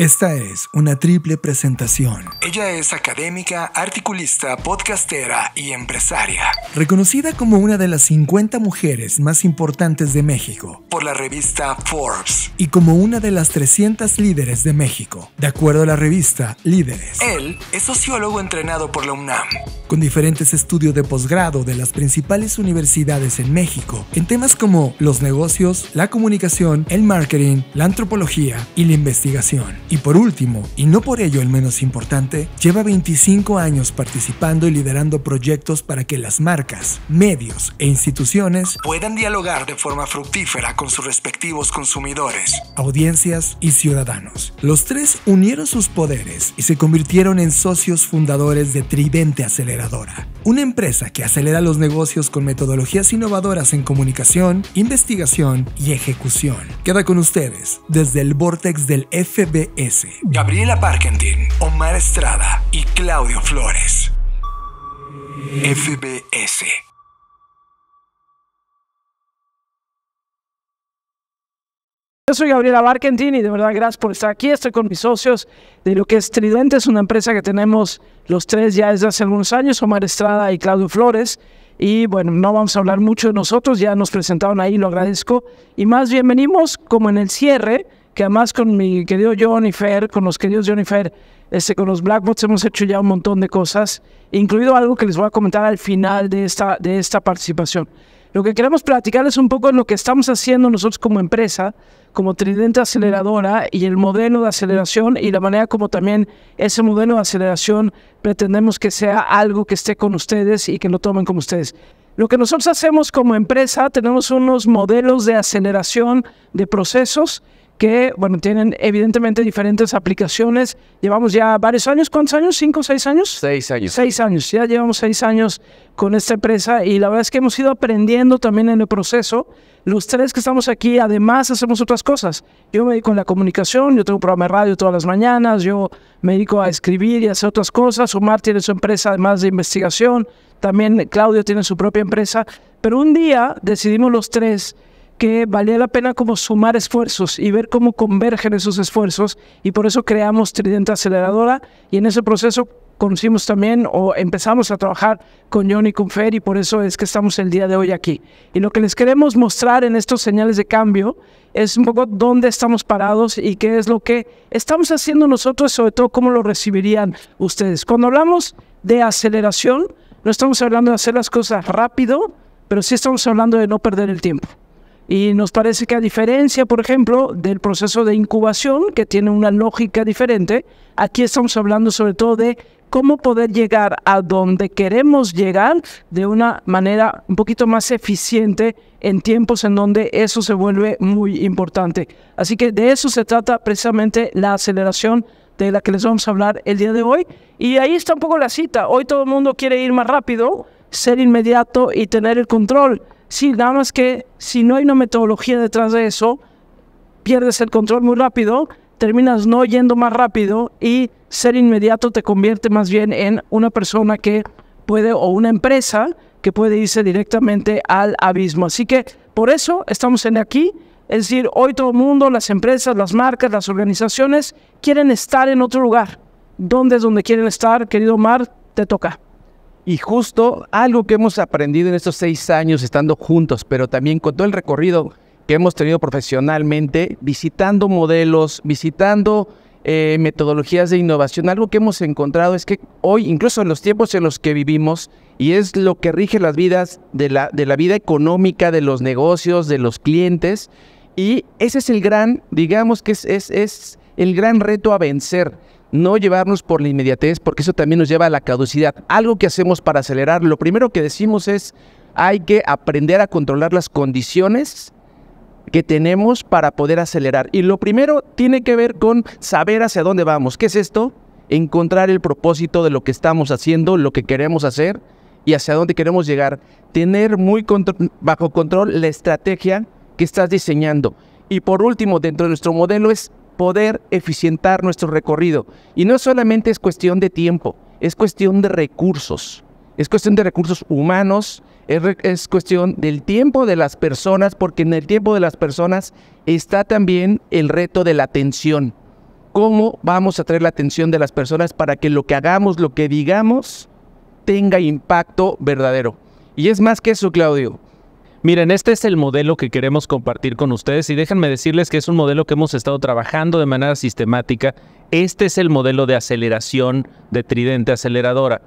Esta es una triple presentación. Ella es académica, articulista, podcastera y empresaria. Reconocida como una de las 50 mujeres más importantes de México por la revista Forbes y como una de las 300 líderes de México, de acuerdo a la revista Líderes. Él es sociólogo entrenado por la UNAM, con diferentes estudios de posgrado de las principales universidades en México en temas como los negocios, la comunicación, el marketing, la antropología y la investigación. Y por último, y no por ello el menos importante, lleva 25 años participando y liderando proyectos para que las marcas, medios e instituciones puedan dialogar de forma fructífera con sus respectivos consumidores, audiencias y ciudadanos. Los tres unieron sus poderes y se convirtieron en socios fundadores de Tridente Aceleradora, una empresa que acelera los negocios con metodologías innovadoras en comunicación, investigación y ejecución. Queda con ustedes desde el Vortex del FBI Gabriela Parkentin, Omar Estrada y Claudio Flores. FBS. Yo soy Gabriela Barkentin y de verdad gracias por estar aquí. Estoy con mis socios de lo que es Tridente, es una empresa que tenemos los tres ya desde hace algunos años, Omar Estrada y Claudio Flores. Y bueno, no vamos a hablar mucho de nosotros, ya nos presentaron ahí, lo agradezco. Y más bien venimos como en el cierre que además con mi querido Johnny Fer, con los queridos Johnny Fer, este, con los Blackbots hemos hecho ya un montón de cosas, incluido algo que les voy a comentar al final de esta, de esta participación. Lo que queremos platicarles un poco es lo que estamos haciendo nosotros como empresa, como Tridente Aceleradora y el modelo de aceleración y la manera como también ese modelo de aceleración pretendemos que sea algo que esté con ustedes y que lo tomen como ustedes. Lo que nosotros hacemos como empresa, tenemos unos modelos de aceleración de procesos que, bueno, tienen evidentemente diferentes aplicaciones. Llevamos ya varios años, ¿cuántos años? ¿Cinco, seis años? Seis años. Seis años, ya llevamos seis años con esta empresa y la verdad es que hemos ido aprendiendo también en el proceso. Los tres que estamos aquí, además, hacemos otras cosas. Yo me dedico a la comunicación, yo tengo un programa de radio todas las mañanas, yo me dedico a escribir y hacer otras cosas. Omar tiene su empresa, además de investigación. También Claudio tiene su propia empresa. Pero un día decidimos los tres que valía la pena como sumar esfuerzos y ver cómo convergen esos esfuerzos y por eso creamos Trident Aceleradora y en ese proceso conocimos también o empezamos a trabajar con John y con Fer y por eso es que estamos el día de hoy aquí. Y lo que les queremos mostrar en estos señales de cambio es un poco dónde estamos parados y qué es lo que estamos haciendo nosotros, sobre todo cómo lo recibirían ustedes. Cuando hablamos de aceleración, no estamos hablando de hacer las cosas rápido, pero sí estamos hablando de no perder el tiempo. Y nos parece que a diferencia, por ejemplo, del proceso de incubación, que tiene una lógica diferente, aquí estamos hablando sobre todo de cómo poder llegar a donde queremos llegar de una manera un poquito más eficiente en tiempos en donde eso se vuelve muy importante. Así que de eso se trata precisamente la aceleración de la que les vamos a hablar el día de hoy. Y ahí está un poco la cita. Hoy todo el mundo quiere ir más rápido, ser inmediato y tener el control. Sí, nada más que si no hay una metodología detrás de eso, pierdes el control muy rápido, terminas no yendo más rápido y ser inmediato te convierte más bien en una persona que puede o una empresa que puede irse directamente al abismo. Así que por eso estamos en aquí. Es decir, hoy todo el mundo, las empresas, las marcas, las organizaciones quieren estar en otro lugar. ¿Dónde es donde quieren estar? Querido Mar, te toca. Y justo algo que hemos aprendido en estos seis años estando juntos, pero también con todo el recorrido que hemos tenido profesionalmente, visitando modelos, visitando eh, metodologías de innovación, algo que hemos encontrado es que hoy, incluso en los tiempos en los que vivimos, y es lo que rige las vidas de la, de la vida económica, de los negocios, de los clientes, y ese es el gran, digamos que es, es el gran reto a vencer no llevarnos por la inmediatez, porque eso también nos lleva a la caducidad. Algo que hacemos para acelerar, lo primero que decimos es, hay que aprender a controlar las condiciones que tenemos para poder acelerar. Y lo primero tiene que ver con saber hacia dónde vamos. ¿Qué es esto? Encontrar el propósito de lo que estamos haciendo, lo que queremos hacer y hacia dónde queremos llegar. Tener muy bajo control la estrategia que estás diseñando. Y por último, dentro de nuestro modelo es poder eficientar nuestro recorrido. Y no solamente es cuestión de tiempo, es cuestión de recursos. Es cuestión de recursos humanos, es, cuestión del tiempo de las personas, porque en el tiempo de las personas está también el reto de la atención. ¿Cómo vamos a traer la atención de las personas para que lo que hagamos, lo que digamos, tenga impacto verdadero? Y es más que eso, Claudio Miren, este es el modelo que queremos compartir con ustedes y déjenme decirles que es un modelo que hemos estado trabajando de manera sistemática. Este es el modelo de aceleración de tridente aceleradora.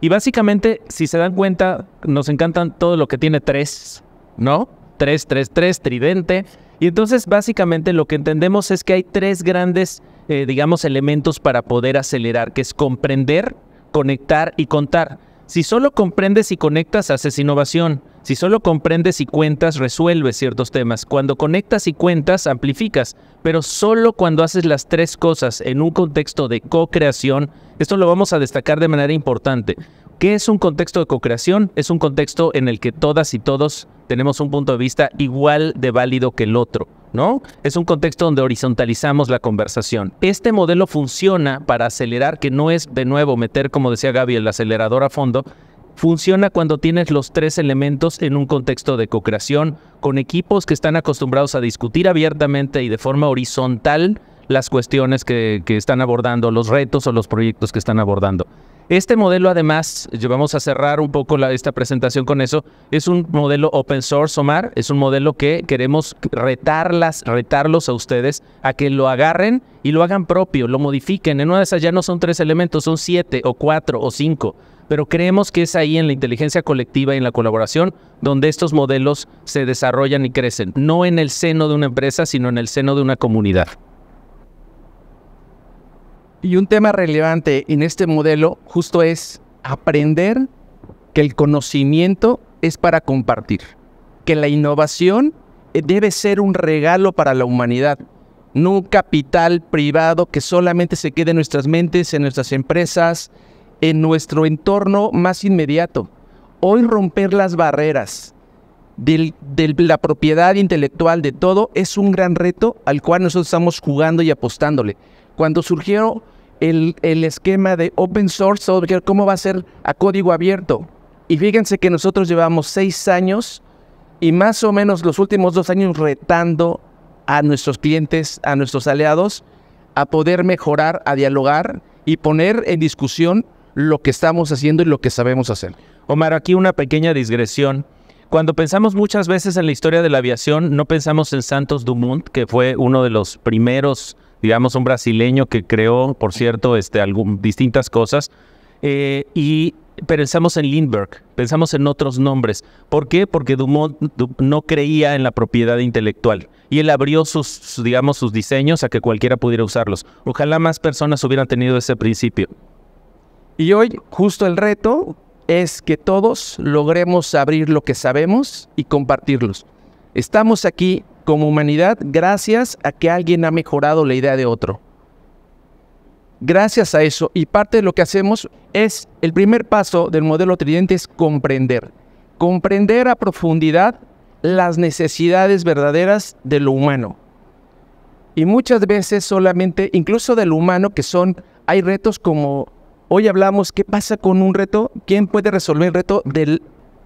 Y básicamente, si se dan cuenta, nos encantan todo lo que tiene tres, ¿no? Tres, tres, tres, tridente. Y entonces básicamente lo que entendemos es que hay tres grandes, eh, digamos, elementos para poder acelerar, que es comprender, conectar y contar. Si solo comprendes y conectas, haces innovación. Si solo comprendes y cuentas, resuelves ciertos temas. Cuando conectas y cuentas, amplificas. Pero solo cuando haces las tres cosas en un contexto de co-creación, esto lo vamos a destacar de manera importante. ¿Qué es un contexto de co-creación? Es un contexto en el que todas y todos tenemos un punto de vista igual de válido que el otro. ¿No? Es un contexto donde horizontalizamos la conversación. Este modelo funciona para acelerar, que no es de nuevo meter, como decía Gaby, el acelerador a fondo, Funciona cuando tienes los tres elementos en un contexto de co-creación, con equipos que están acostumbrados a discutir abiertamente y de forma horizontal las cuestiones que, están abordando, los retos o los proyectos que están abordando. Este modelo, además, vamos a cerrar un poco esta presentación con eso, es un modelo open source, Omar, es un modelo que queremos retarlas, retarlos a ustedes a que lo agarren y lo hagan propio, lo modifiquen. En una de esas ya no son tres elementos, son siete o cuatro o cinco pero creemos que es ahí en la inteligencia colectiva y en la colaboración donde estos modelos se desarrollan y crecen, no en el seno de una empresa, sino en el seno de una comunidad. Y un tema relevante en este modelo justo es aprender que el conocimiento es para compartir, que la innovación eh, debe ser un regalo para la humanidad, no un capital privado que solamente se quede en nuestras mentes, en nuestras empresas, en nuestro entorno más inmediato. Hoy romper las barreras de la propiedad intelectual de todo es un gran reto al cual nosotros estamos jugando y apostándole. Cuando surgió el, esquema de open source, ¿cómo va a ser a código abierto? Y fíjense que nosotros llevamos seis años y más o menos los últimos dos años retando a nuestros clientes, a nuestros aliados, a poder mejorar, a dialogar y poner en discusión lo que estamos haciendo y lo que sabemos hacer. Omar, aquí una pequeña digresión. Cuando pensamos muchas veces en la historia de la aviación, no pensamos en Santos Dumont, que fue uno de los primeros, digamos, un brasileño que creó, por cierto, este, distintas cosas. Eh, y pensamos en Lindbergh, pensamos en otros nombres. ¿Por qué? Porque Dumont no creía en la propiedad intelectual y él abrió sus, digamos, sus diseños a que cualquiera pudiera usarlos. Ojalá más personas hubieran tenido ese principio. Y hoy justo el reto es que todos logremos abrir lo que sabemos y compartirlos. Estamos aquí como humanidad gracias a que alguien ha mejorado la idea de otro. Gracias a eso y parte de lo que hacemos es el primer paso del modelo tridente es comprender. Comprender a profundidad las necesidades verdaderas de lo humano. Y muchas veces solamente, incluso del humano, que son, hay retos como Hoy hablamos qué pasa con un reto, quién puede resolver el reto de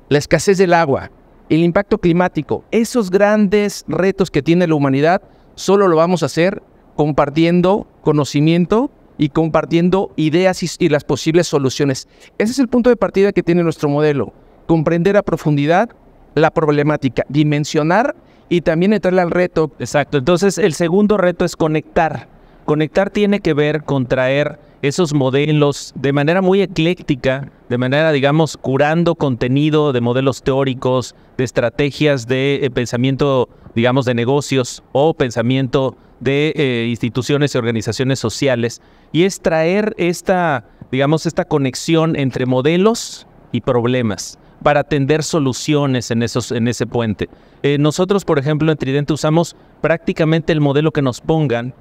la escasez del agua, el impacto climático. Esos grandes retos que tiene la humanidad solo lo vamos a hacer compartiendo conocimiento y compartiendo ideas y, las posibles soluciones. Ese es el punto de partida que tiene nuestro modelo. Comprender a profundidad la problemática, dimensionar y también entrarle al reto. Exacto. Entonces, el segundo reto es conectar Conectar tiene que ver con traer esos modelos de manera muy ecléctica, de manera, digamos, curando contenido de modelos teóricos, de estrategias de eh, pensamiento, digamos, de negocios o pensamiento de eh, instituciones y organizaciones sociales. Y es traer esta, digamos, esta conexión entre modelos y problemas para atender soluciones en, esos, en ese puente. Eh, nosotros, por ejemplo, en Tridente usamos prácticamente el modelo que nos pongan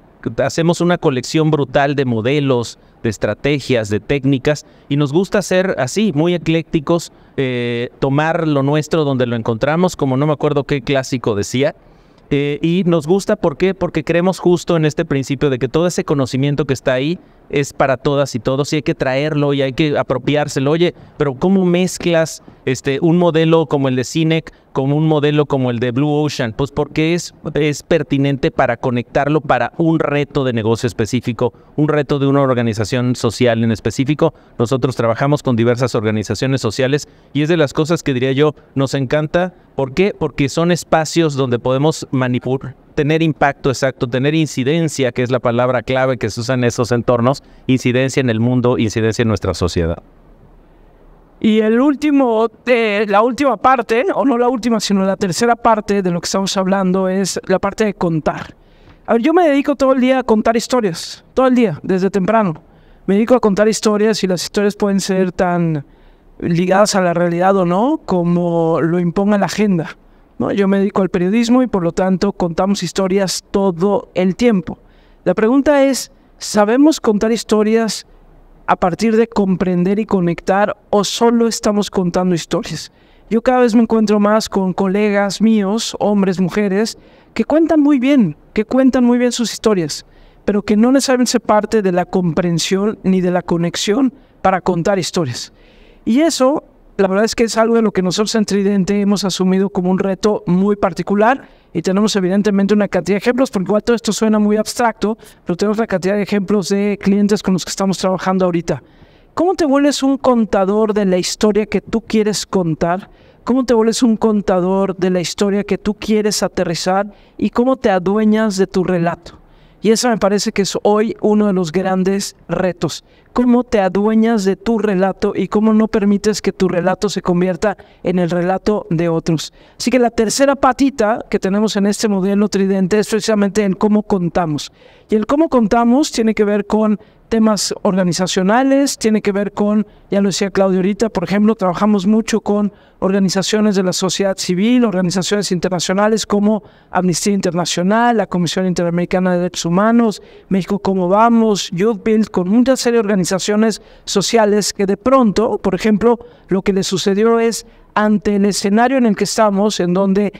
hacemos una colección brutal de modelos, de estrategias, de técnicas, y nos gusta ser así, muy eclécticos, eh, tomar lo nuestro donde lo encontramos, como no me acuerdo qué clásico decía. Eh, y nos gusta, ¿por qué? Porque creemos justo en este principio de que todo ese conocimiento que está ahí es para todas y todos y hay que traerlo y hay que apropiárselo. Oye, pero ¿cómo mezclas este, un modelo como el de Cinec con un modelo como el de Blue Ocean? Pues porque es, es pertinente para conectarlo para un reto de negocio específico, un reto de una organización social en específico. Nosotros trabajamos con diversas organizaciones sociales y es de las cosas que diría yo nos encanta. ¿Por qué? Porque son espacios donde podemos manipular tener impacto exacto, tener incidencia, que es la palabra clave que se usa en esos entornos, incidencia en el mundo, incidencia en nuestra sociedad. Y el último, eh, la última parte, o no la última, sino la tercera parte de lo que estamos hablando es la parte de contar. yo me dedico todo el día a contar historias, todo el día, desde temprano. Me dedico a contar historias y las historias pueden ser tan ligadas a la realidad o no como lo imponga la agenda. Yo me dedico al periodismo y por lo tanto contamos historias todo el tiempo. La pregunta es, ¿sabemos contar historias a partir de comprender y conectar o solo estamos contando historias? Yo cada vez me encuentro más con colegas míos, hombres, mujeres, que cuentan muy bien, que cuentan muy bien sus historias, pero que no necesariamente se parte de la comprensión ni de la conexión para contar historias. Y eso la verdad es que es algo de lo que nosotros en Tridente hemos asumido como un reto muy particular y tenemos evidentemente una cantidad de ejemplos, porque igual todo esto suena muy abstracto, pero tenemos la cantidad de ejemplos de clientes con los que estamos trabajando ahorita. ¿Cómo te vuelves un contador de la historia que tú quieres contar? ¿Cómo te vuelves un contador de la historia que tú quieres aterrizar? ¿Y cómo te adueñas de tu relato? Y eso me parece que es hoy uno de los grandes retos. ¿Cómo te adueñas de tu relato y cómo no permites que tu relato se convierta en el relato de otros? Así que la tercera patita que tenemos en este modelo tridente es precisamente en cómo contamos. Y el cómo contamos tiene que ver con temas organizacionales, tiene que ver con, ya lo decía Claudio ahorita, por ejemplo, trabajamos mucho con organizaciones de la sociedad civil, organizaciones internacionales como Amnistía Internacional, la Comisión Interamericana de Derechos Humanos, México Cómo Vamos, Youth Build, con muchas serie organizaciones sociales que de pronto, por ejemplo, lo que le sucedió es ante el escenario en el que estamos, en donde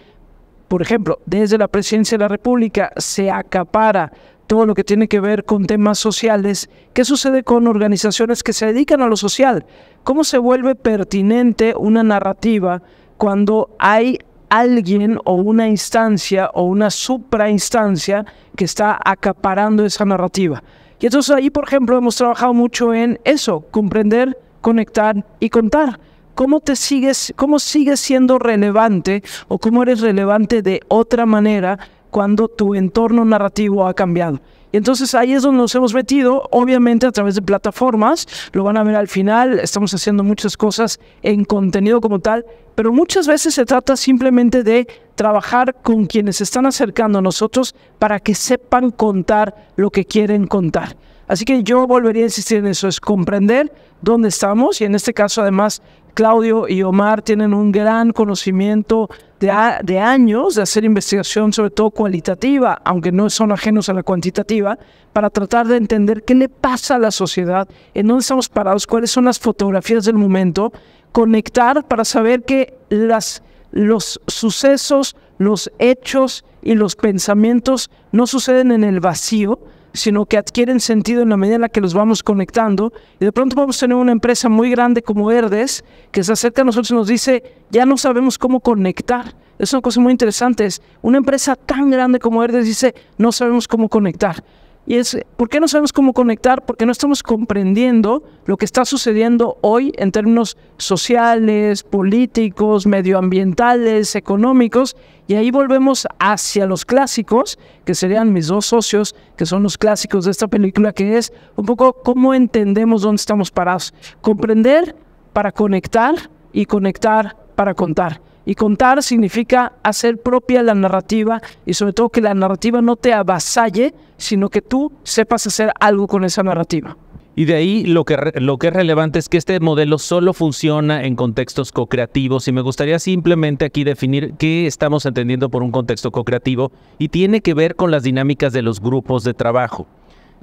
por ejemplo, desde la presidencia de la República se acapara todo lo que tiene que ver con temas sociales, ¿qué sucede con organizaciones que se dedican a lo social? ¿Cómo se vuelve pertinente una narrativa cuando hay alguien o una instancia o una suprainstancia que está acaparando esa narrativa? Y entonces ahí, por ejemplo, hemos trabajado mucho en eso, comprender, conectar y contar. ¿Cómo te sigues, cómo sigues siendo relevante o cómo eres relevante de otra manera cuando tu entorno narrativo ha cambiado. Y entonces ahí es donde nos hemos metido, obviamente a través de plataformas, lo van a ver al final, estamos haciendo muchas cosas en contenido como tal, pero muchas veces se trata simplemente de trabajar con quienes se están acercando a nosotros para que sepan contar lo que quieren contar. Así que yo volvería a insistir en eso, es comprender dónde estamos y en este caso además Claudio y Omar tienen un gran conocimiento de, años de hacer investigación, sobre todo cualitativa, aunque no son ajenos a la cuantitativa, para tratar de entender qué le pasa a la sociedad, en dónde estamos parados, cuáles son las fotografías del momento, conectar para saber que las, los sucesos, los hechos y los pensamientos no suceden en el vacío, sino que adquieren sentido en la medida en la que los vamos conectando. Y de pronto vamos a tener una empresa muy grande como Verdes que se acerca a nosotros y nos dice, ya no sabemos cómo conectar. Es una cosa muy interesante. una empresa tan grande como Verdes dice, no sabemos cómo conectar. Y es, ¿por qué no sabemos cómo conectar? Porque no estamos comprendiendo lo que está sucediendo hoy en términos sociales, políticos, medioambientales, económicos. Y ahí volvemos hacia los clásicos, que serían mis dos socios, que son los clásicos de esta película, que es un poco cómo entendemos dónde estamos parados. Comprender para conectar y conectar para contar. Y contar significa hacer propia la narrativa y sobre todo que la narrativa no te avasalle, sino que tú sepas hacer algo con esa narrativa. Y de ahí lo que, lo que es relevante es que este modelo solo funciona en contextos co-creativos y me gustaría simplemente aquí definir qué estamos entendiendo por un contexto co-creativo y tiene que ver con las dinámicas de los grupos de trabajo.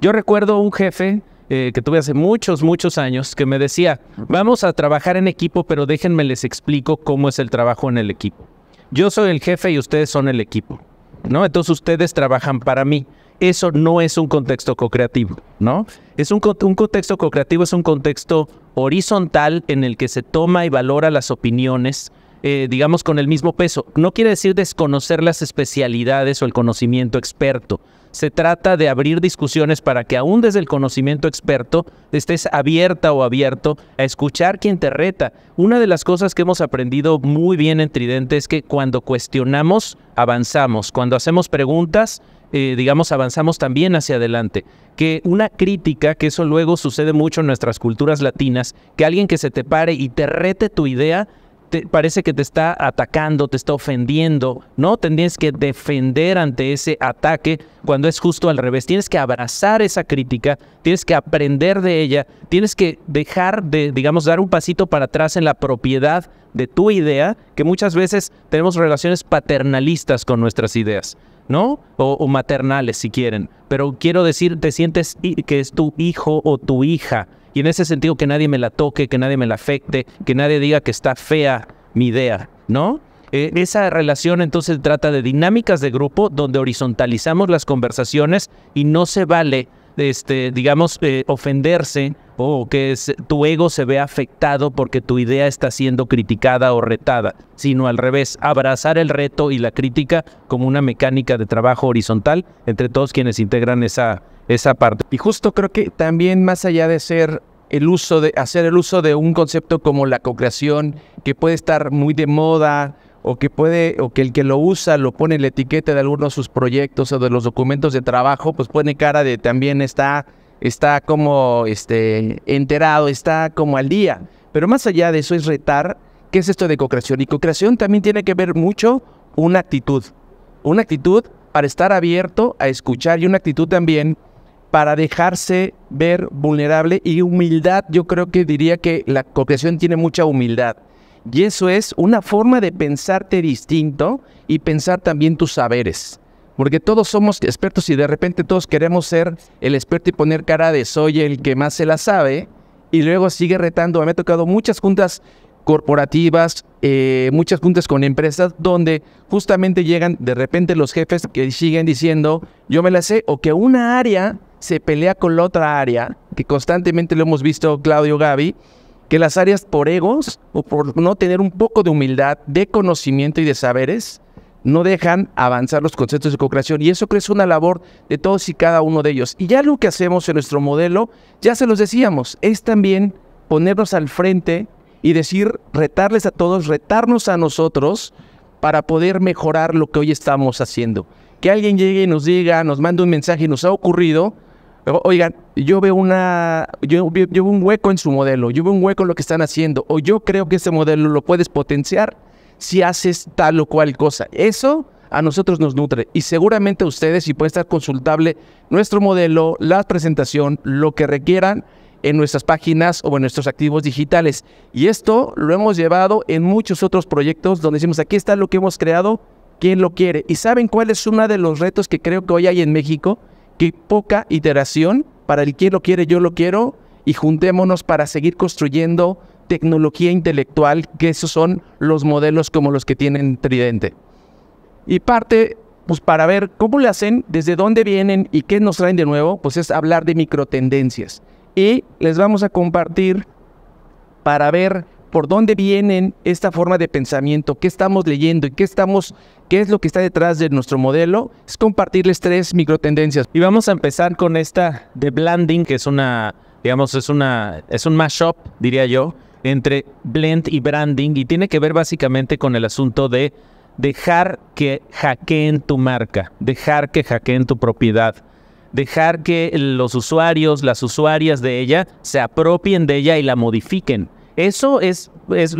Yo recuerdo un jefe eh, que tuve hace muchos, muchos años, que me decía, vamos a trabajar en equipo, pero déjenme les explico cómo es el trabajo en el equipo. Yo soy el jefe y ustedes son el equipo, ¿no? Entonces ustedes trabajan para mí. Eso no es un contexto co-creativo, ¿no? Es un, un contexto co-creativo, es un contexto horizontal en el que se toma y valora las opiniones, eh, digamos, con el mismo peso. No quiere decir desconocer las especialidades o el conocimiento experto. Se trata de abrir discusiones para que aún desde el conocimiento experto estés abierta o abierto a escuchar quien te reta. Una de las cosas que hemos aprendido muy bien en Tridente es que cuando cuestionamos, avanzamos. Cuando hacemos preguntas, eh, digamos, avanzamos también hacia adelante. Que una crítica, que eso luego sucede mucho en nuestras culturas latinas, que alguien que se te pare y te rete tu idea, parece que te está atacando, te está ofendiendo, ¿no? Tendrías que defender ante ese ataque cuando es justo al revés. Tienes que abrazar esa crítica, tienes que aprender de ella, tienes que dejar de, digamos, dar un pasito para atrás en la propiedad de tu idea, que muchas veces tenemos relaciones paternalistas con nuestras ideas. ¿no? O, o maternales si quieren. Pero quiero decir, te sientes que es tu hijo o tu hija, y en ese sentido, que nadie me la toque, que nadie me la afecte, que nadie diga que está fea mi idea, ¿no? Eh, esa relación entonces trata de dinámicas de grupo donde horizontalizamos las conversaciones y no se vale, este, digamos, eh, ofenderse o que tu ego se vea afectado porque tu idea está siendo criticada o retada, sino al revés, abrazar el reto y la crítica como una mecánica de trabajo horizontal entre todos quienes integran esa, esa parte. Y justo creo que también más allá de ser el uso de hacer el uso de un concepto como la cocreación que puede estar muy de moda o que puede o que el que lo usa lo pone en la etiqueta de algunos de sus proyectos o de los documentos de trabajo, pues pone cara de también está está como este enterado, está como al día. Pero más allá de eso es retar qué es esto de cocreación y cocreación también tiene que ver mucho una actitud, una actitud para estar abierto a escuchar y una actitud también para dejarse ver vulnerable y humildad. Yo creo que diría que la cooperación tiene mucha humildad. Y eso es una forma de pensarte distinto y pensar también tus saberes. Porque todos somos expertos y de repente todos queremos ser el experto y poner cara de soy el que más se la sabe. Y luego sigue retando. Me ha tocado muchas juntas corporativas, eh, muchas juntas con empresas donde justamente llegan de repente los jefes que siguen diciendo yo me la sé o que una área se pelea con la otra área, que constantemente lo hemos visto Claudio Gaby, que las áreas por egos o por no tener un poco de humildad, de conocimiento y de saberes, no dejan avanzar los conceptos de co-creación y eso crece una labor de todos y cada uno de ellos. Y ya lo que hacemos en nuestro modelo, ya se los decíamos, es también ponernos al frente y decir, retarles a todos, retarnos a nosotros para poder mejorar lo que hoy estamos haciendo. Que alguien llegue y nos diga, nos mande un mensaje, nos ha ocurrido, oigan, yo veo una, yo, veo un hueco en su modelo, yo veo un hueco en lo que están haciendo, o yo creo que ese modelo lo puedes potenciar si haces tal o cual cosa. Eso a nosotros nos nutre y seguramente ustedes, si pueden estar consultable nuestro modelo, la presentación, lo que requieran en nuestras páginas o en nuestros activos digitales. Y esto lo hemos llevado en muchos otros proyectos donde decimos, aquí está lo que hemos creado, quién lo quiere. ¿Y saben cuál es uno de los retos que creo que hoy hay en México? que poca iteración para el que lo quiere, yo lo quiero, y juntémonos para seguir construyendo tecnología intelectual, que esos son los modelos como los que tienen Tridente. Y parte, pues para ver cómo le hacen, desde dónde vienen y qué nos traen de nuevo, pues es hablar de microtendencias. Y les vamos a compartir para ver por dónde vienen esta forma de pensamiento, qué estamos leyendo y qué estamos, qué es lo que está detrás de nuestro modelo, es compartirles tres microtendencias. Y vamos a empezar con esta de blending, que es una, digamos, es una, es un mashup, diría yo, entre blend y branding, y tiene que ver básicamente con el asunto de dejar que hackeen tu marca, dejar que hackeen tu propiedad dejar que los usuarios, las usuarias de ella, se apropien de ella y la modifiquen. Eso es,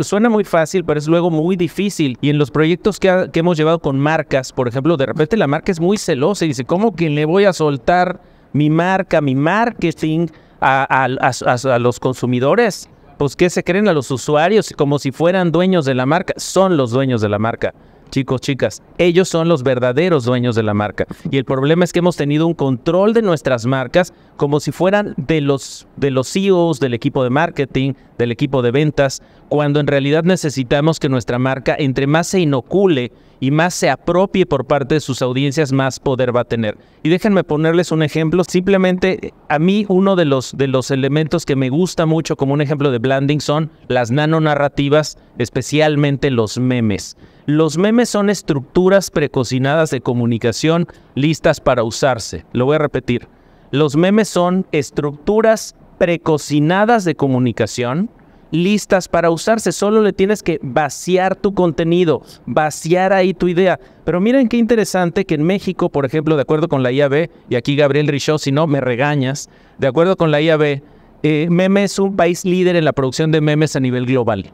suena muy fácil, pero es luego muy difícil. Y en los proyectos que, hemos llevado con marcas, por ejemplo, de repente la marca es muy celosa y dice, ¿cómo que le voy a soltar mi marca, mi marketing a, a, los consumidores. Pues, ¿qué se creen a los usuarios? Como si fueran dueños de la marca. Son los dueños de la marca. Chicos, chicas, ellos son los verdaderos dueños de la marca. Y el problema es que hemos tenido un control de nuestras marcas como si fueran de los, de los CEOs, del equipo de marketing, del equipo de ventas, cuando en realidad necesitamos que nuestra marca, entre más se inocule y más se apropie por parte de sus audiencias, más poder va a tener. Y déjenme ponerles un ejemplo. Simplemente a mí uno de los, de los elementos que me gusta mucho como un ejemplo de blending son las nanonarrativas, especialmente los memes. Los memes son estructuras precocinadas de comunicación listas para usarse. Lo voy a repetir. Los memes son estructuras precocinadas de comunicación listas para usarse. Solo le tienes que vaciar tu contenido, vaciar ahí tu idea. Pero miren qué interesante que en México, por ejemplo, de acuerdo con la IAB, y aquí Gabriel Richo, si no me regañas, de acuerdo con la IAB, memes eh, Meme es un país líder en la producción de memes a nivel global.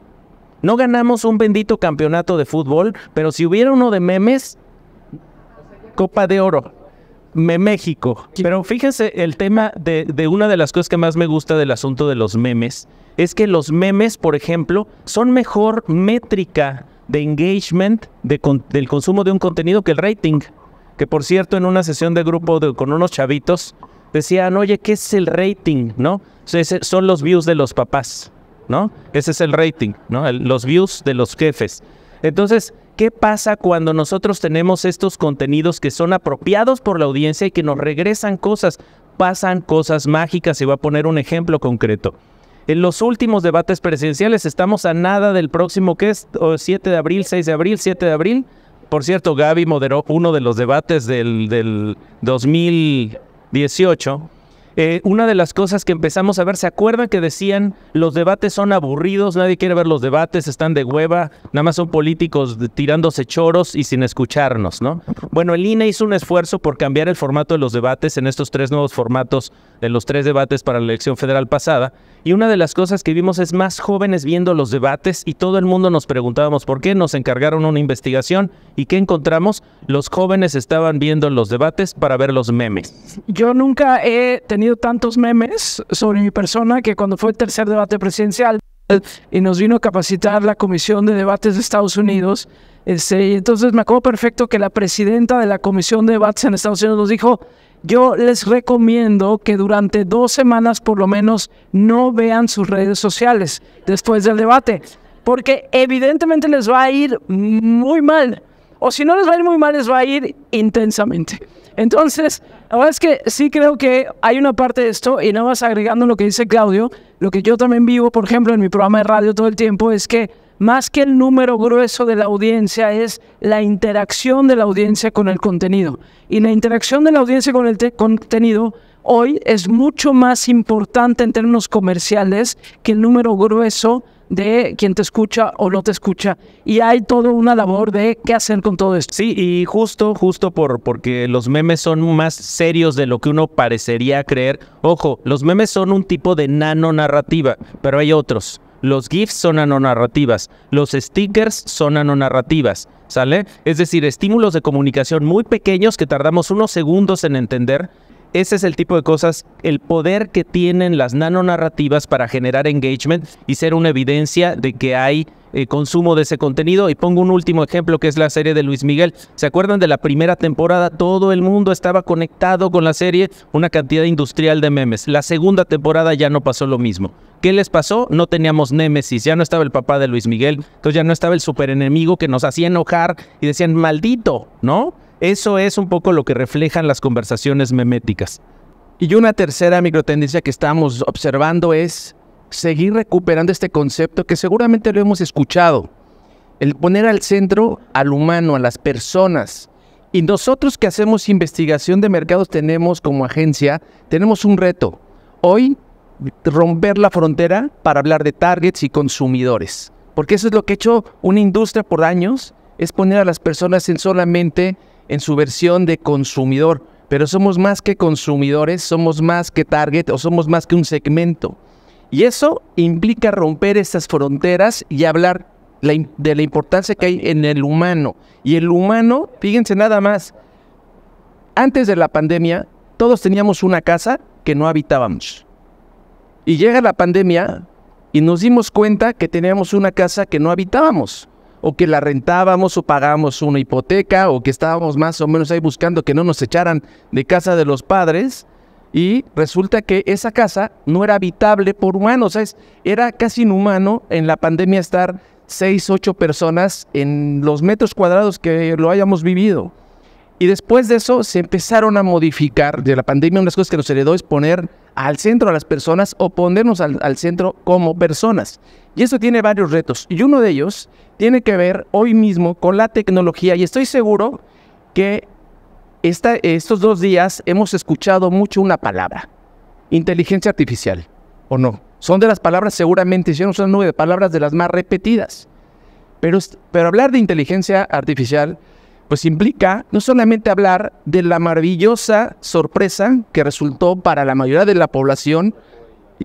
No ganamos un bendito campeonato de fútbol, pero si hubiera uno de memes, Copa de Oro. Meméxico. Pero fíjense, el tema de, de, una de las cosas que más me gusta del asunto de los memes es que los memes, por ejemplo, son mejor métrica de engagement del consumo de un contenido que el rating. Que por cierto, en una sesión de grupo con unos chavitos, decían, oye, ¿qué es el rating? ¿No? son los views de los papás. Ese es el rating, ¿no? los views de los jefes. Entonces, ¿qué pasa cuando nosotros tenemos estos contenidos que son apropiados por la audiencia y que nos regresan cosas? Pasan cosas mágicas y voy a poner un ejemplo concreto. En los últimos debates presidenciales estamos a nada del próximo que es 7 de abril, 6 de abril, 7 de abril. Por cierto, Gaby moderó uno de los debates del, del 2018, eh, una de las cosas que empezamos a ver, ¿se acuerdan que decían los debates son aburridos, nadie quiere ver los debates, están de hueva, nada más son políticos tirándose choros y sin escucharnos, ¿no? Bueno, el INE hizo un esfuerzo por cambiar el formato de los debates en estos tres nuevos formatos de los tres debates para la elección federal pasada, y una de las cosas que vimos es más jóvenes viendo los debates y todo el mundo nos preguntábamos por qué, nos encargaron una investigación y ¿qué encontramos? Los jóvenes estaban viendo los debates para ver los memes. Yo nunca he tenido tantos memes sobre mi persona que cuando fue el tercer debate presidencial y nos vino a capacitar la Comisión de Debates de Estados Unidos, este, entonces me acuerdo perfecto que la presidenta de la Comisión de Debates en Estados Unidos nos dijo, yo les recomiendo que durante dos semanas por lo menos no vean sus redes sociales después del debate, porque evidentemente les va a ir muy mal. O si no les va a ir muy mal, les va a ir intensamente. Entonces, la verdad es que sí creo que hay una parte de esto, y no vas agregando lo que dice Claudio, lo que yo también vivo, por ejemplo, en mi programa de radio todo el tiempo, es que más que el número grueso de la audiencia es la interacción de la audiencia con el contenido. Y la interacción de la audiencia con el contenido hoy es mucho más importante en términos comerciales que el número grueso de quien te escucha o no te escucha. Y hay toda una labor de qué hacer con todo esto. Sí, y justo, justo por, porque los memes son más serios de lo que uno parecería creer. Ojo, los memes son un tipo de nanonarrativa, pero hay otros. Los GIFs son nanonarrativas, los stickers son anonarrativas, ¿sale? Es decir, estímulos de comunicación muy pequeños que tardamos unos segundos en entender, ese es el tipo de cosas, el poder que tienen las nanonarrativas para generar engagement y ser una evidencia de que hay eh, consumo de ese contenido. Y pongo un último ejemplo que es la serie de Luis Miguel. ¿Se acuerdan de la primera temporada? Todo el mundo estaba conectado con la serie, una cantidad industrial de memes. La segunda temporada ya no pasó lo mismo. ¿Qué les pasó? No teníamos Némesis, ya no estaba el papá de Luis Miguel, entonces ya no estaba el superenemigo que nos hacía enojar y decían, maldito, ¿no? Eso es un poco lo que reflejan las conversaciones meméticas. Y una tercera microtendencia que estamos observando es seguir recuperando este concepto que seguramente lo hemos escuchado, el poner al centro al humano, a las personas. Y nosotros que hacemos investigación de mercados tenemos como agencia, tenemos un reto. Hoy, romper la frontera para hablar de targets y consumidores. Porque eso es lo que ha hecho una industria por años, es poner a las personas en solamente en su versión de consumidor, pero somos más que consumidores, somos más que target o somos más que un segmento. Y eso implica romper estas fronteras y hablar de la importancia que hay en el humano. Y el humano, fíjense nada más, antes de la pandemia todos teníamos una casa que no habitábamos. Y llega la pandemia y nos dimos cuenta que teníamos una casa que no habitábamos o que la rentábamos o pagábamos una hipoteca o que estábamos más o menos ahí buscando que no nos echaran de casa de los padres y resulta que esa casa no era habitable por humanos, es era casi inhumano en la pandemia estar 6, 8 personas en los metros cuadrados que lo hayamos vivido. Y después de eso se empezaron a modificar de la pandemia. las cosas que nos heredó es poner al centro a las personas o ponernos al, centro como personas. Y eso tiene varios retos. Y uno de ellos tiene que ver hoy mismo con la tecnología. Y estoy seguro que estos dos días hemos escuchado mucho una palabra. Inteligencia artificial. ¿O no? Son de las palabras seguramente, si no son de palabras de las más repetidas. Pero, pero hablar de inteligencia artificial pues implica no solamente hablar de la maravillosa sorpresa que resultó para la mayoría de la población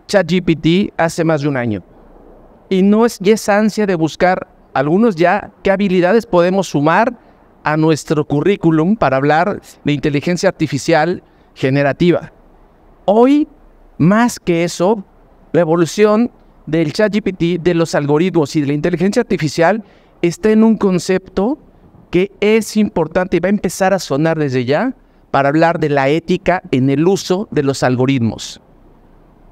ChatGPT hace más de un año. Y no es ya esa ansia de buscar algunos ya qué habilidades podemos sumar a nuestro currículum para hablar de inteligencia artificial generativa. Hoy, más que eso, la evolución del ChatGPT, de los algoritmos y de la inteligencia artificial está en un concepto que es importante y va a empezar a sonar desde ya para hablar de la ética en el uso de los algoritmos.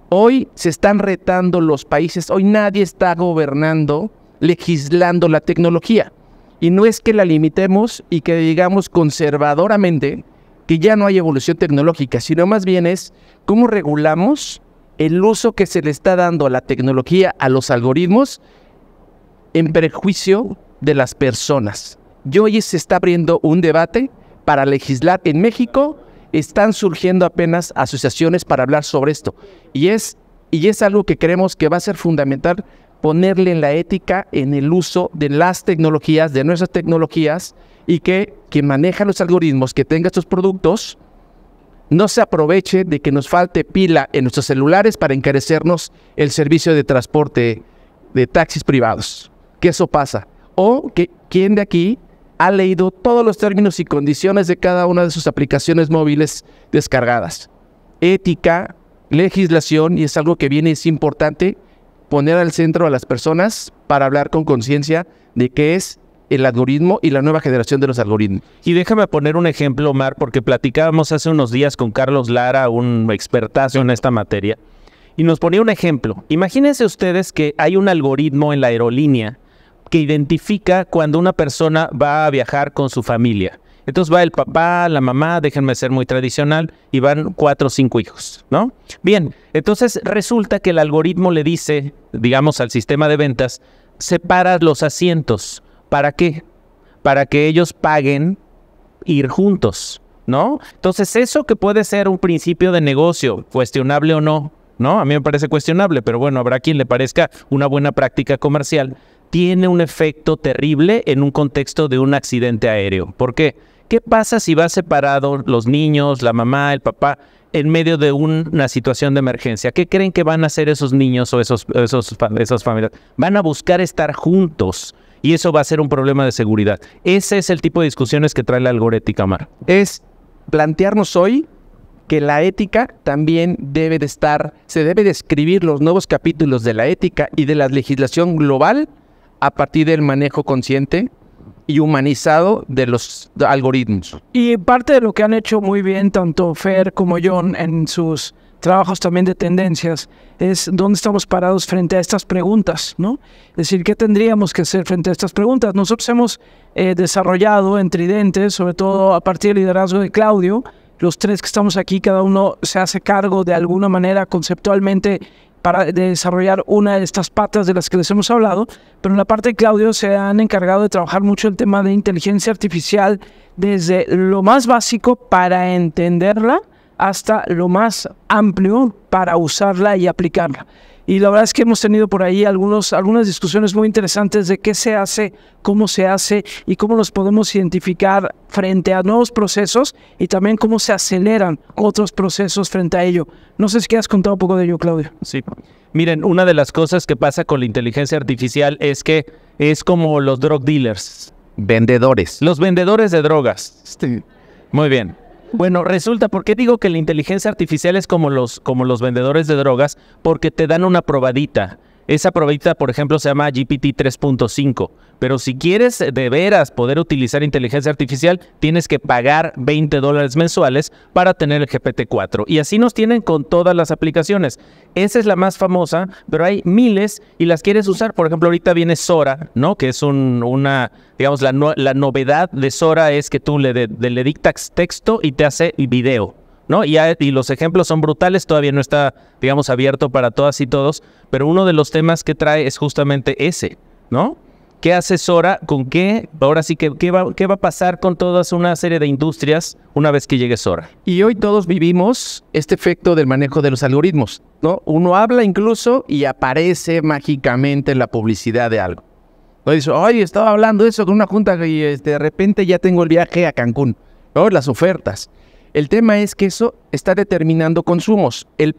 Hoy se están retando los países, hoy nadie está gobernando, legislando la tecnología. Y no es que la limitemos y que digamos conservadoramente que ya no hay evolución tecnológica, sino más bien es cómo regulamos el uso que se le está dando a la tecnología, a los algoritmos, en perjuicio de las personas. Y hoy se está abriendo un debate para legislar en México. Están surgiendo apenas asociaciones para hablar sobre esto. Y es, y es algo que creemos que va a ser fundamental ponerle en la ética, en el uso de las tecnologías, de nuestras tecnologías, y que quien maneja los algoritmos, que tenga estos productos, no se aproveche de que nos falte pila en nuestros celulares para encarecernos el servicio de transporte de taxis privados. Que eso pasa. O que quien de aquí ha leído todos los términos y condiciones de cada una de sus aplicaciones móviles descargadas. Ética, legislación, y es algo que viene, es importante poner al centro a las personas para hablar con conciencia de qué es el algoritmo y la nueva generación de los algoritmos. Y déjame poner un ejemplo, Omar, porque platicábamos hace unos días con Carlos Lara, un expertazo en esta materia, y nos ponía un ejemplo. Imagínense ustedes que hay un algoritmo en la aerolínea que identifica cuando una persona va a viajar con su familia. Entonces va el papá, la mamá, déjenme ser muy tradicional, y van cuatro o cinco hijos, ¿no? Bien, entonces resulta que el algoritmo le dice, digamos, al sistema de ventas, separa los asientos. ¿Para qué? Para que ellos paguen ir juntos, ¿no? Entonces eso que puede ser un principio de negocio, cuestionable o no, ¿no? A mí me parece cuestionable, pero bueno, habrá quien le parezca una buena práctica comercial tiene un efecto terrible en un contexto de un accidente aéreo. ¿Por qué? ¿Qué pasa si va separado los niños, la mamá, el papá, en medio de una situación de emergencia? ¿Qué creen que van a hacer esos niños o esos, esos, esas familias? Van a buscar estar juntos y eso va a ser un problema de seguridad. Ese es el tipo de discusiones que trae la algorética, Mar. Es plantearnos hoy que la ética también debe de estar, se debe de escribir los nuevos capítulos de la ética y de la legislación global a partir del manejo consciente y humanizado de los algoritmos. Y parte de lo que han hecho muy bien tanto Fer como John en sus trabajos también de tendencias es dónde estamos parados frente a estas preguntas, ¿no? Es decir, ¿qué tendríamos que hacer frente a estas preguntas? Nosotros hemos eh, desarrollado en Tridente, sobre todo a partir del liderazgo de Claudio, los tres que estamos aquí, cada uno se hace cargo de alguna manera conceptualmente para desarrollar una de estas patas de las que les hemos hablado, pero en la parte de Claudio se han encargado de trabajar mucho el tema de inteligencia artificial desde lo más básico para entenderla hasta lo más amplio para usarla y aplicarla y la verdad es que hemos tenido por ahí algunos, algunas discusiones muy interesantes de qué se hace, cómo se hace y cómo los podemos identificar frente a nuevos procesos y también cómo se aceleran otros procesos frente a ello. No sé si has contado un poco de ello, Claudio. Sí. Miren, una de las cosas que pasa con la inteligencia artificial es que es como los drug dealers. Vendedores. Los vendedores de drogas. Muy bien. Bueno, resulta, ¿por qué digo que la inteligencia artificial es como los, como los vendedores de drogas? Porque te dan una probadita esa probadita, por ejemplo, se llama GPT 3.5. Pero si quieres eh, de veras poder utilizar inteligencia artificial, tienes que pagar 20 dólares mensuales para tener el GPT-4. Y así nos tienen con todas las aplicaciones. Esa es la más famosa, pero hay miles y las quieres usar. Por ejemplo, ahorita viene Sora, ¿no? Que es una, digamos, la, la, novedad de Sora es que tú le, le dictas texto y te hace video. ¿no? Y, y, los ejemplos son brutales, todavía no está, digamos, abierto para todas y todos, pero uno de los temas que trae es justamente ese, ¿no? ¿Qué asesora? ¿Con qué? Ahora sí, qué va, a pasar con toda una serie de industrias una vez que llegue Sora? Y hoy todos vivimos este efecto del manejo de los algoritmos, ¿no? Uno habla incluso y aparece mágicamente la publicidad de algo. No dice, ay estaba hablando eso con una junta y este, de repente ya tengo el viaje a Cancún. O Las ofertas. El tema es que eso está determinando consumos. El,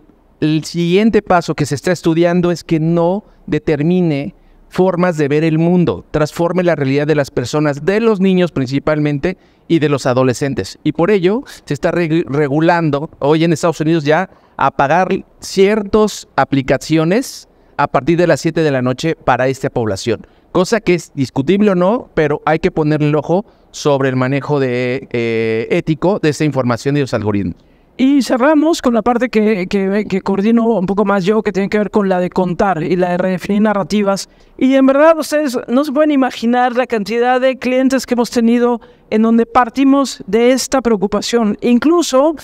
siguiente paso que se está estudiando es que no determine formas de ver el mundo, transforme la realidad de las personas, de los niños principalmente y de los adolescentes. Y por ello se está regulando hoy en Estados Unidos ya apagar ciertas aplicaciones a partir de las 7 de la noche para esta población cosa que es discutible o no, pero hay que ponerle el ojo sobre el manejo de, eh, ético de esa información y los algoritmos. Y cerramos con la parte que, que, coordino un poco más yo, que tiene que ver con la de contar y la de redefinir narrativas. Y en verdad ustedes no se pueden imaginar la cantidad de clientes que hemos tenido en donde partimos de esta preocupación. Incluso,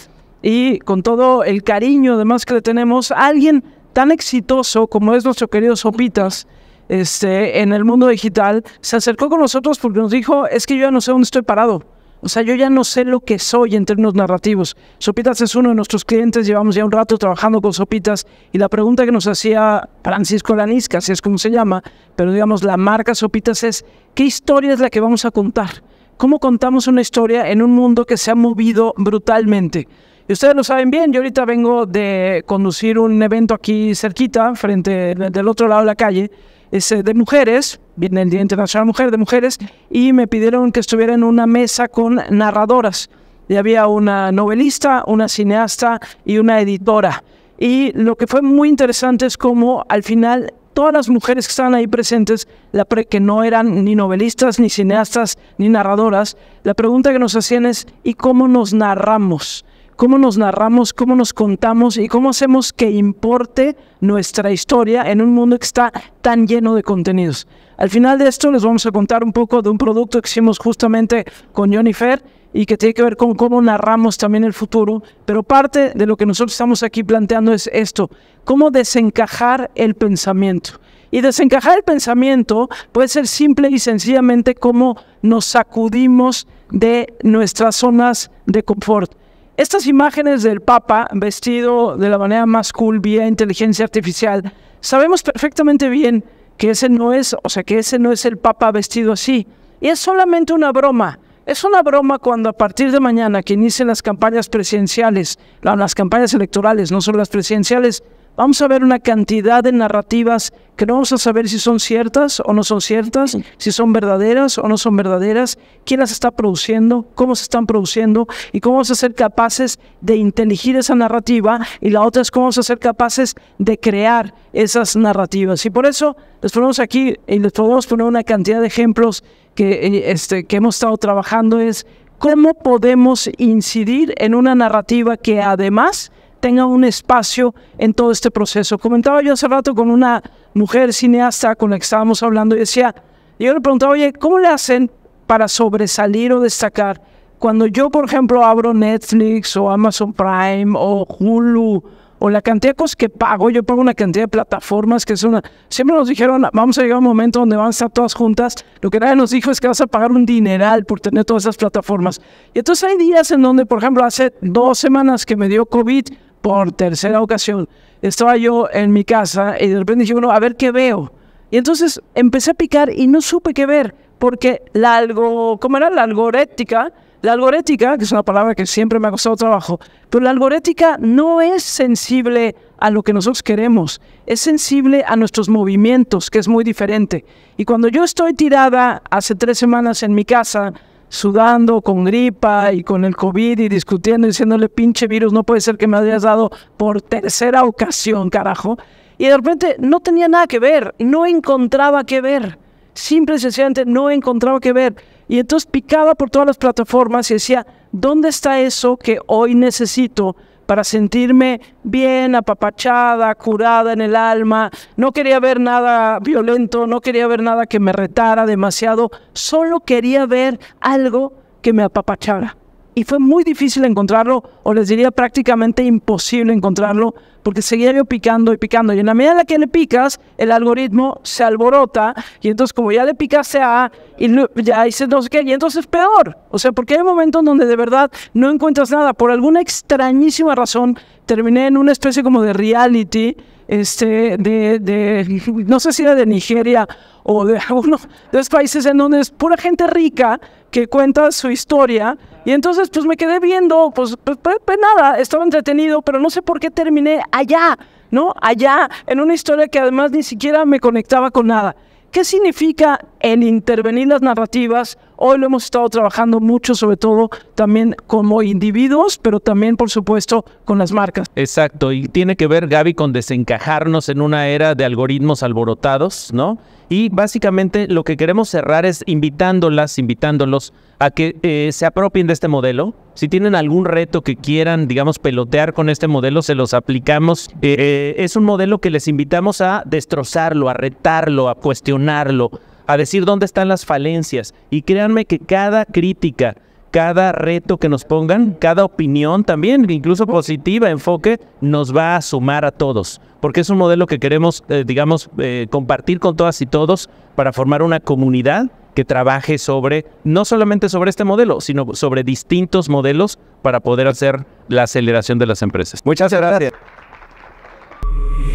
y con todo el cariño además que le tenemos, alguien tan exitoso como es nuestro querido Sopitas, este, en el mundo digital, se acercó con nosotros porque nos dijo, es que yo ya no sé dónde estoy parado. O sea, yo ya no sé lo que soy en términos narrativos. Sopitas es uno de nuestros clientes, llevamos ya un rato trabajando con Sopitas y la pregunta que nos hacía Francisco Lanisca, así es como se llama, pero digamos la marca Sopitas es, ¿qué historia es la que vamos a contar? ¿Cómo contamos una historia en un mundo que se ha movido brutalmente? Y ustedes lo saben bien, yo ahorita vengo de conducir un evento aquí cerquita, frente del otro lado de la calle, eh, de mujeres, viene el Día Internacional Mujer de Mujeres, y me pidieron que estuviera en una mesa con narradoras. Y había una novelista, una cineasta y una editora. Y lo que fue muy interesante es como al final todas las mujeres que estaban ahí presentes, la que no eran ni novelistas, ni cineastas, ni narradoras, la pregunta que nos hacían es, ¿y cómo nos narramos? cómo nos narramos, cómo nos contamos y cómo hacemos que importe nuestra historia en un mundo que está tan lleno de contenidos. Al final de esto les vamos a contar un poco de un producto que hicimos justamente con Jennifer y que tiene que ver con cómo narramos también el futuro, pero parte de lo que nosotros estamos aquí planteando es esto, cómo desencajar el pensamiento. Y desencajar el pensamiento puede ser simple y sencillamente cómo nos sacudimos de nuestras zonas de confort estas imágenes del Papa vestido de la manera más cool vía inteligencia artificial, sabemos perfectamente bien que ese no es, o sea, que ese no es el Papa vestido así. Y es solamente una broma. Es una broma cuando a partir de mañana que inicien las campañas presidenciales, las campañas electorales, no solo las presidenciales, vamos a ver una cantidad de narrativas que no vamos a saber si son ciertas o no son ciertas, si son verdaderas o no son verdaderas, quién las está produciendo, cómo se están produciendo y cómo vamos a ser capaces de inteligir esa narrativa y la otra es cómo vamos a ser capaces de crear esas narrativas. Y por eso les ponemos aquí y les podemos poner una cantidad de ejemplos que, este, que hemos estado trabajando es cómo podemos incidir en una narrativa que además tenga un espacio en todo este proceso. Comentaba yo hace rato con una mujer cineasta con la que estábamos hablando y decía, yo le preguntaba, oye, ¿cómo le hacen para sobresalir o destacar? Cuando yo, por ejemplo, abro Netflix o Amazon Prime o Hulu o la cantidad de cosas que pago, yo pago una cantidad de plataformas que es una... Siempre nos dijeron, vamos a llegar a un momento donde van a estar todas juntas. Lo que nadie nos dijo es que vas a pagar un dineral por tener todas esas plataformas. Y entonces hay días en donde, por ejemplo, hace dos semanas que me dio COVID, por tercera ocasión, estaba yo en mi casa y de repente dije, bueno, a ver qué veo. Y entonces empecé a picar y no supe qué ver, porque la algo, ¿cómo era? La algorética, la algorética, que es una palabra que siempre me ha costado trabajo, pero la algorética no es sensible a lo que nosotros queremos, es sensible a nuestros movimientos, que es muy diferente. Y cuando yo estoy tirada hace tres semanas en mi casa, sudando con gripa y con el COVID y discutiendo, diciéndole pinche virus, no puede ser que me hayas dado por tercera ocasión, carajo. Y de repente no tenía nada que ver, no encontraba que ver. Simple y sencillamente no encontraba que ver. Y entonces picaba por todas las plataformas y decía, ¿dónde está eso que hoy necesito? para sentirme bien, apapachada, curada en el alma. No quería ver nada violento, no quería ver nada que me retara demasiado, solo quería ver algo que me apapachara y fue muy difícil encontrarlo, o les diría prácticamente imposible encontrarlo, porque seguía yo picando y picando. Y en la medida en la que le picas, el algoritmo se alborota, y entonces como ya le picaste a y ya dice no sé qué, y entonces es peor. O sea, porque hay momentos donde de verdad no encuentras nada. Por alguna extrañísima razón, terminé en una especie como de reality, este, de, no sé si era de Nigeria o de algunos de los países en donde es pura gente rica que cuenta su historia y entonces, pues me quedé viendo, pues, pues, pues, pues, nada, estaba entretenido, pero no sé por qué terminé allá, ¿no? Allá, en una historia que además ni siquiera me conectaba con nada. ¿Qué significa el intervenir las narrativas Hoy lo hemos estado trabajando mucho, sobre todo también como individuos, pero también, por supuesto, con las marcas. Exacto, y tiene que ver, Gaby, con desencajarnos en una era de algoritmos alborotados, ¿no? Y básicamente lo que queremos cerrar es invitándolas, invitándolos a que eh, se apropien de este modelo. Si tienen algún reto que quieran, digamos, pelotear con este modelo, se los aplicamos. Eh, eh, es un modelo que les invitamos a destrozarlo, a retarlo, a cuestionarlo, a decir dónde están las falencias. Y créanme que cada crítica, cada reto que nos pongan, cada opinión también, incluso positiva, enfoque, nos va a sumar a todos, porque es un modelo que queremos, eh, digamos, eh, compartir con todas y todos para formar una comunidad que trabaje sobre, no solamente sobre este modelo, sino sobre distintos modelos para poder hacer la aceleración de las empresas. Muchas gracias.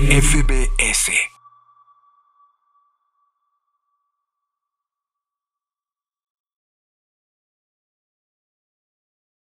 FBS.